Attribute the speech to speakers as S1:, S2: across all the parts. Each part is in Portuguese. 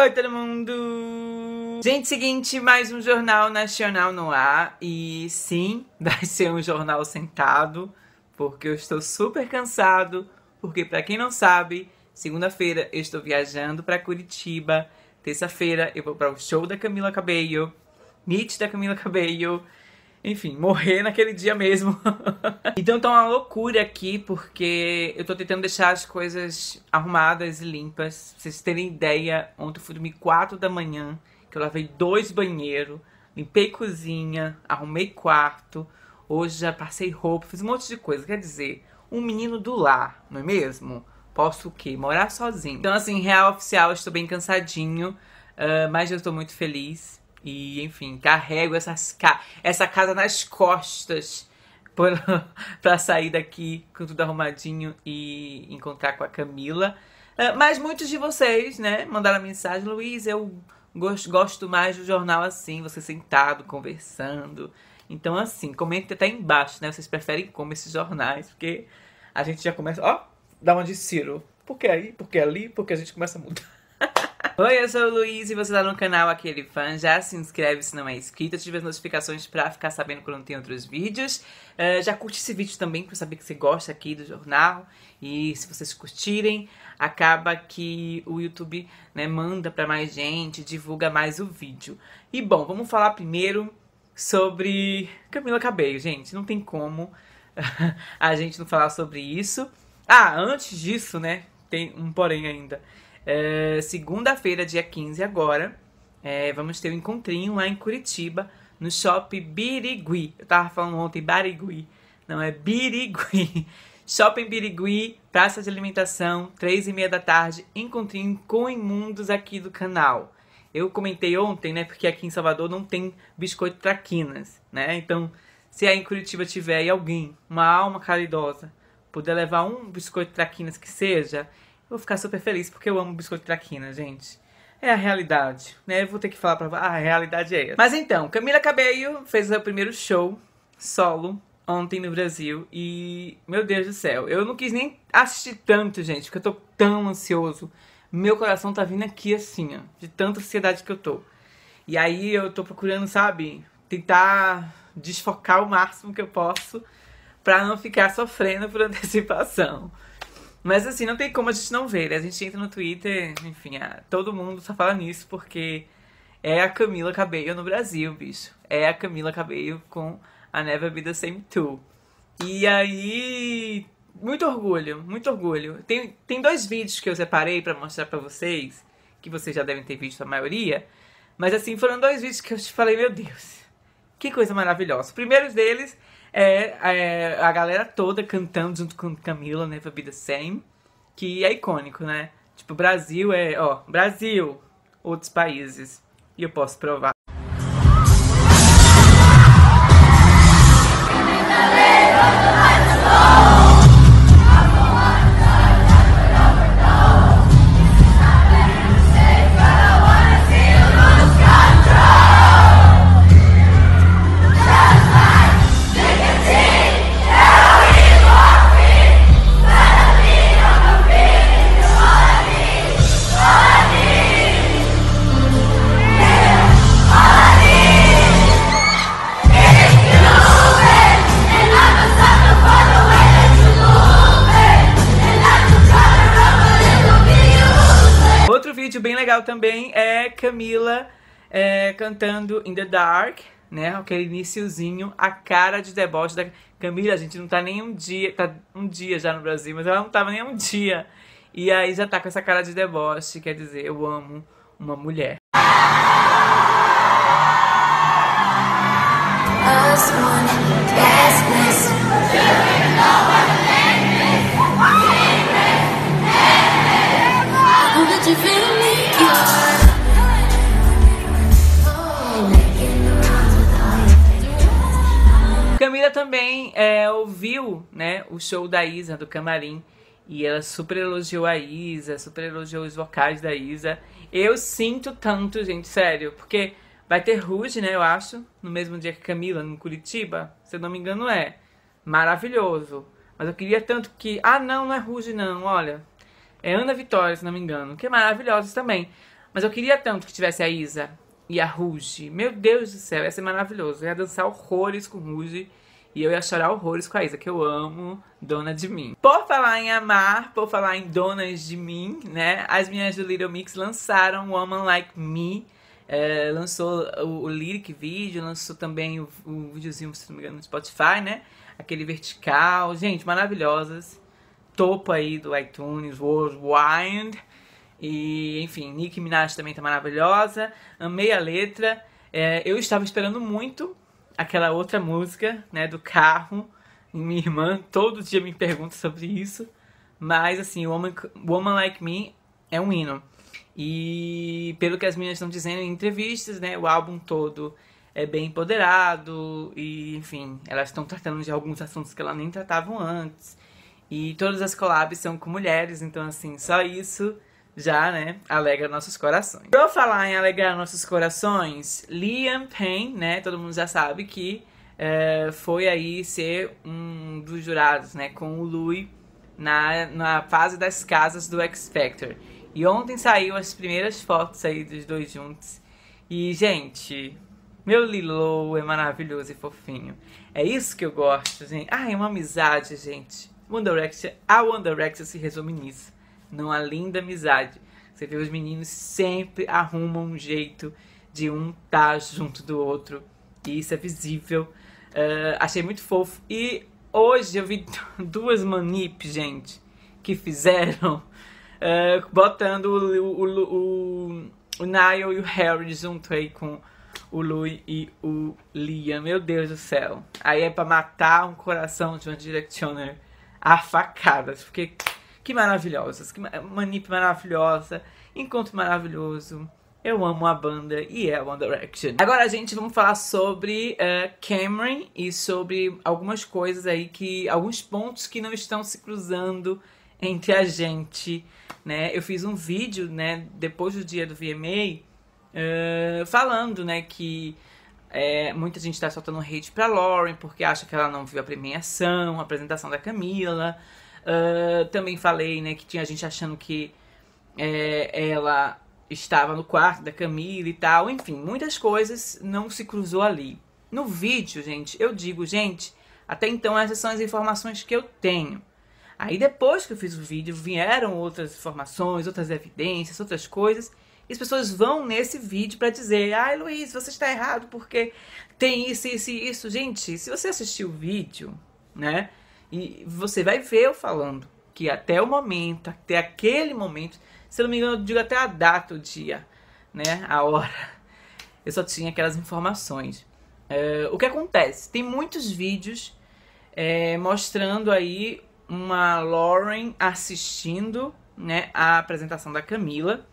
S1: Oi, todo mundo! Gente, seguinte, mais um Jornal Nacional no ar. E sim, vai ser um jornal sentado, porque eu estou super cansado. Porque, para quem não sabe, segunda-feira eu estou viajando para Curitiba. Terça-feira eu vou para o show da Camila Cabello, Meet da Camila Cabello enfim, morrer naquele dia mesmo. então tá uma loucura aqui, porque eu tô tentando deixar as coisas arrumadas e limpas. Pra vocês terem ideia, ontem eu fui dormir 4 da manhã, que eu lavei dois banheiros, limpei cozinha, arrumei quarto. Hoje já passei roupa, fiz um monte de coisa. Quer dizer, um menino do lar, não é mesmo? Posso o quê? Morar sozinho. Então, assim, real oficial, estou bem cansadinho, uh, mas eu estou muito feliz. E, enfim, carrego essas ca essa casa nas costas para sair daqui com tudo arrumadinho e encontrar com a Camila. Ah, mas muitos de vocês, né, mandaram mensagem, Luiz, eu gosto mais do jornal assim, você sentado, conversando. Então, assim, comente até embaixo, né? Vocês preferem como esses jornais, porque a gente já começa. Ó, dá uma de Ciro. Porque aí, porque ali, porque a gente começa a mudar. Oi, eu sou o Luiz e você tá no canal Aquele Fã. Já se inscreve se não é inscrito, ative as notificações pra ficar sabendo quando tem outros vídeos. Uh, já curte esse vídeo também pra saber que você gosta aqui do jornal. E se vocês curtirem, acaba que o YouTube né, manda pra mais gente, divulga mais o vídeo. E bom, vamos falar primeiro sobre Camila Cabello, gente. Não tem como a gente não falar sobre isso. Ah, antes disso, né? Tem um porém ainda. É, Segunda-feira, dia 15 agora, é, vamos ter um encontrinho lá em Curitiba, no Shopping Birigui. Eu tava falando ontem Barigui, não, é Birigui. Shopping Birigui, praça de alimentação, três e meia da tarde, encontrinho com imundos aqui do canal. Eu comentei ontem, né, porque aqui em Salvador não tem biscoito traquinas, né, então... Se aí em Curitiba tiver e alguém, uma alma caridosa, puder levar um biscoito traquinas que seja, vou ficar super feliz porque eu amo biscoito traquina, gente. É a realidade, né? Eu vou ter que falar pra. Ah, a realidade é essa. Mas então, Camila Cabello fez o seu primeiro show solo ontem no Brasil e, meu Deus do céu, eu não quis nem assistir tanto, gente, porque eu tô tão ansioso. Meu coração tá vindo aqui assim, ó, de tanta ansiedade que eu tô. E aí eu tô procurando, sabe, tentar desfocar o máximo que eu posso para não ficar sofrendo por antecipação. Mas assim, não tem como a gente não ver. Né? A gente entra no Twitter, enfim, ah, todo mundo só fala nisso porque é a Camila Cabello no Brasil, bicho. É a Camila Cabello com a Never Be The Same Too. E aí, muito orgulho, muito orgulho. Tem, tem dois vídeos que eu separei para mostrar para vocês, que vocês já devem ter visto a maioria. Mas assim, foram dois vídeos que eu te falei, meu Deus, que coisa maravilhosa. O primeiro deles é, é, a galera toda cantando junto com Camila, né? Be the Same, que é icônico, né? Tipo, Brasil é, ó, Brasil, outros países. E eu posso provar. legal também é Camila é, cantando In the Dark, né? Aquele iníciozinho, a cara de deboche da Camila. A gente não tá nem um dia, tá um dia já no Brasil, mas ela não tava nem um dia. E aí já tá com essa cara de deboche, quer dizer, eu amo uma mulher. Us one, também é, ouviu né, o show da Isa, do Camarim, e ela super elogiou a Isa, super elogiou os vocais da Isa. Eu sinto tanto, gente, sério, porque vai ter Ruge, né, eu acho, no mesmo dia que Camila, no Curitiba, se eu não me engano é. Maravilhoso. Mas eu queria tanto que. Ah, não, não é Ruge, não, olha. É Ana Vitória, se não me engano, que é maravilhosa também. Mas eu queria tanto que tivesse a Isa e a Ruge. Meu Deus do céu, ia ser maravilhoso. Eu ia dançar horrores com Ruge. E eu ia chorar horrores com a Isa, que eu amo dona de mim. Por falar em amar, por falar em donas de mim, né? As minhas do Little Mix lançaram Woman Like Me. É, lançou o, o, lyric vídeo, lançou também o, o videozinho, se não me engano, no Spotify, né? Aquele vertical. Gente, maravilhosas. Topo aí do iTunes, Worldwide. E, enfim, Nicki Minaj também tá maravilhosa. Amei a letra. É, eu estava esperando muito aquela outra música, né, do carro. E minha irmã todo dia me pergunta sobre isso. Mas, assim, Woman, Woman Like Me é um hino. E pelo que as meninas estão dizendo em entrevistas, né, o álbum todo é bem empoderado. E, enfim, elas estão tratando de alguns assuntos que elas nem tratavam antes. E todas as collabs são com mulheres, então, assim, só isso já, né, alegra nossos corações. Pra falar em alegrar nossos corações, Liam Payne, né, todo mundo já sabe que é, foi aí ser um dos jurados, né, com o Louis na, na fase das casas do X Factor. E ontem saiu as primeiras fotos aí dos dois juntos. E, gente, meu Lilo é maravilhoso e fofinho. É isso que eu gosto, gente. Ah, é uma amizade, gente. One Direction, a One Direction se resume nisso numa linda amizade. Você vê os meninos sempre arrumam um jeito de um estar tá junto do outro. E isso é visível. Uh, achei muito fofo. E hoje eu vi duas manip, gente, que fizeram uh, botando o, o, o, o, Niall e o Harry junto aí com o Louis e o Liam. Meu Deus do céu. Aí é pra matar um coração de uma Directioner a facadas. Porque que maravilhosas, que manip maravilhosa, encontro maravilhoso. Eu amo a banda e é One Direction. Agora, gente, vamos falar sobre uh, Cameron e sobre algumas coisas aí que. alguns pontos que não estão se cruzando entre a gente, né? Eu fiz um vídeo, né, depois do dia do VMA, uh, eh, falando, né, que eh, muita gente tá soltando hate pra Lauren porque acha que ela não viu a premiação, a apresentação da Camila. Ah, também falei, né, que tinha gente achando que é, ela estava no quarto da Camila e tal. Enfim, muitas coisas não se cruzou ali. No vídeo, gente, eu digo, gente, até então essas são as informações que eu tenho. Aí depois que eu fiz o vídeo, vieram outras informações, outras evidências, outras coisas. E as pessoas vão nesse vídeo para dizer: ai, Luiz, você está errado porque tem isso, isso e isso. Gente, se você assistiu o vídeo, né? E você vai ver eu falando que até o momento, até aquele momento, se não me engano, eu digo até a data, o dia, né? A hora. Eu só tinha aquelas informações. É, o que acontece? Tem muitos vídeos é, mostrando aí uma Lauren assistindo né, a apresentação da Camila.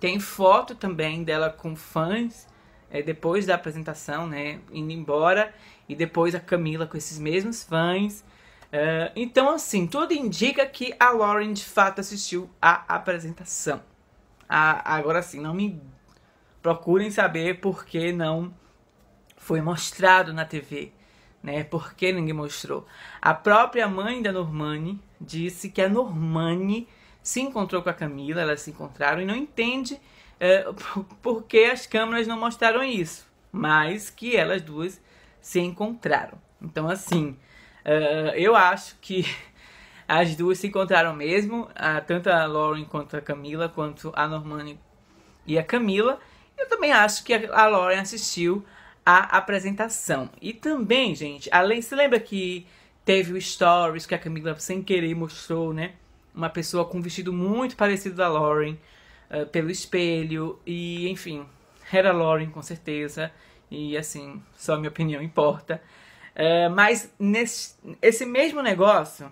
S1: Tem foto também dela com fãs é, depois da apresentação, né? Indo embora. E depois a Camila com esses mesmos fãs. É, então, assim, tudo indica que a Lauren de fato assistiu a apresentação. A, agora sim, não me procurem saber por que não foi mostrado na TV, né? Por que ninguém mostrou? A própria mãe da Normani disse que a Normani se encontrou com a Camila, elas se encontraram e não entende é, por que as câmeras não mostraram isso, mas que elas duas se encontraram. Então, assim, Uh, eu acho que as duas se encontraram mesmo, a, ah, tanto a Lauren quanto a Camila, quanto a Normani e a Camila. Eu também acho que a, a Lauren assistiu a apresentação. E também, gente, além, se lembra que teve o stories que a Camila sem querer mostrou, né? Uma pessoa com um vestido muito parecido da Lauren uh, pelo espelho e, enfim, era Lauren com certeza. E assim, só minha opinião importa. É, mas nesse, esse mesmo negócio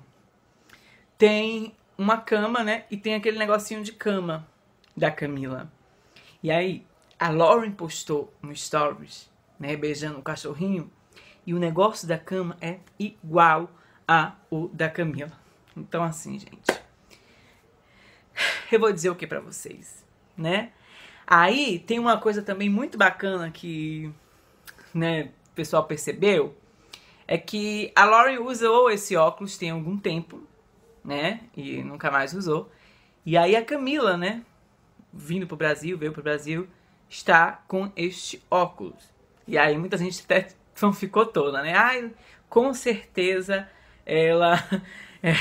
S1: tem uma cama, né? E tem aquele negocinho de cama da Camila. E aí, a Lauren postou um stories, né? Beijando o cachorrinho. E o negócio da cama é igual a o da Camila. Então, assim, gente. Eu vou dizer o que para vocês, né? Aí tem uma coisa também muito bacana que, né, o pessoal percebeu é que a Lauren usou esse óculos tem algum tempo, né? E nunca mais usou. E aí a Camila, né? Vindo pro Brasil, veio pro Brasil, está com este óculos. E aí muita gente até ficou toda, né? Ai, com certeza ela. É,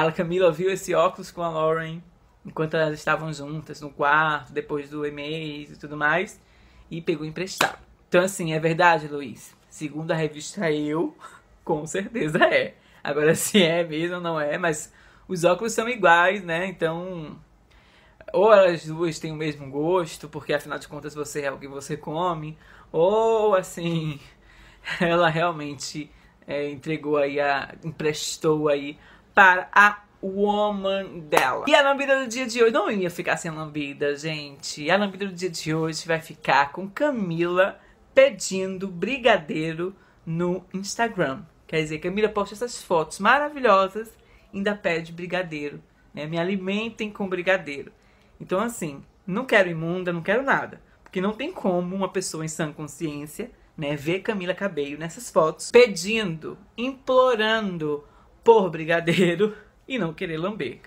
S1: a Camila viu esse óculos com a Lauren enquanto elas estavam juntas no quarto, depois do e-mail e tudo mais, e pegou emprestado. Então, assim, é verdade, Luiz? Segundo a revista Eu, com certeza é. Agora, se é mesmo ou não é, mas os óculos são iguais, né? Então, ou as duas têm o mesmo gosto, porque afinal de contas você é o que você come, ou assim, ela realmente é, entregou aí, a, emprestou aí para a woman dela. E a lambida do dia de hoje não ia ficar sem lambida, gente. A lambida do dia de hoje vai ficar com Camila pedindo brigadeiro no Instagram. Quer dizer, Camila posta essas fotos maravilhosas e ainda pede brigadeiro. Né? Me alimentem com brigadeiro. Então, assim, não quero imunda, não quero nada. Porque não tem como uma pessoa em sã consciência né, ver Camila Cabeio nessas fotos pedindo, implorando por brigadeiro e não querer lamber.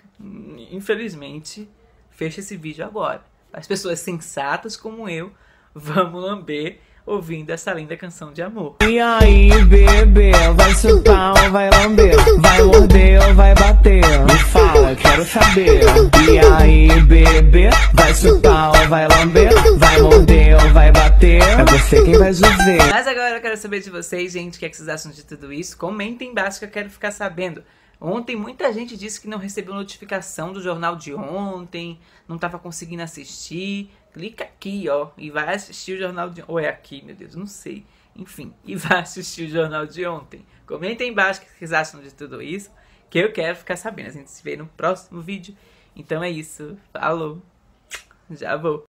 S1: Infelizmente, fecha esse vídeo agora. As pessoas sensatas como eu, vamos lamber ouvindo essa linda canção de amor. E aí, bebê, vai chupar ou vai lamber? Vai morder ou vai bater? Me fala, quero saber. E aí, bebê, vai chupar ou vai lamber? Vai morder ou vai bater? É você quem vai dizer. Mas agora eu quero saber de vocês, gente, o que, é que vocês acham de tudo isso? Comentem embaixo que eu quero ficar sabendo. Ontem muita gente disse que não recebeu notificação do jornal de ontem, não estava conseguindo assistir clica aqui, ó, e vai assistir o jornal de Ou é aqui, meu Deus, não sei. Enfim, e vai assistir o jornal de ontem. Comenta aí embaixo o que vocês acham de tudo isso, que eu quero ficar sabendo. A gente se vê no próximo vídeo. Então é isso. Falou. Já vou.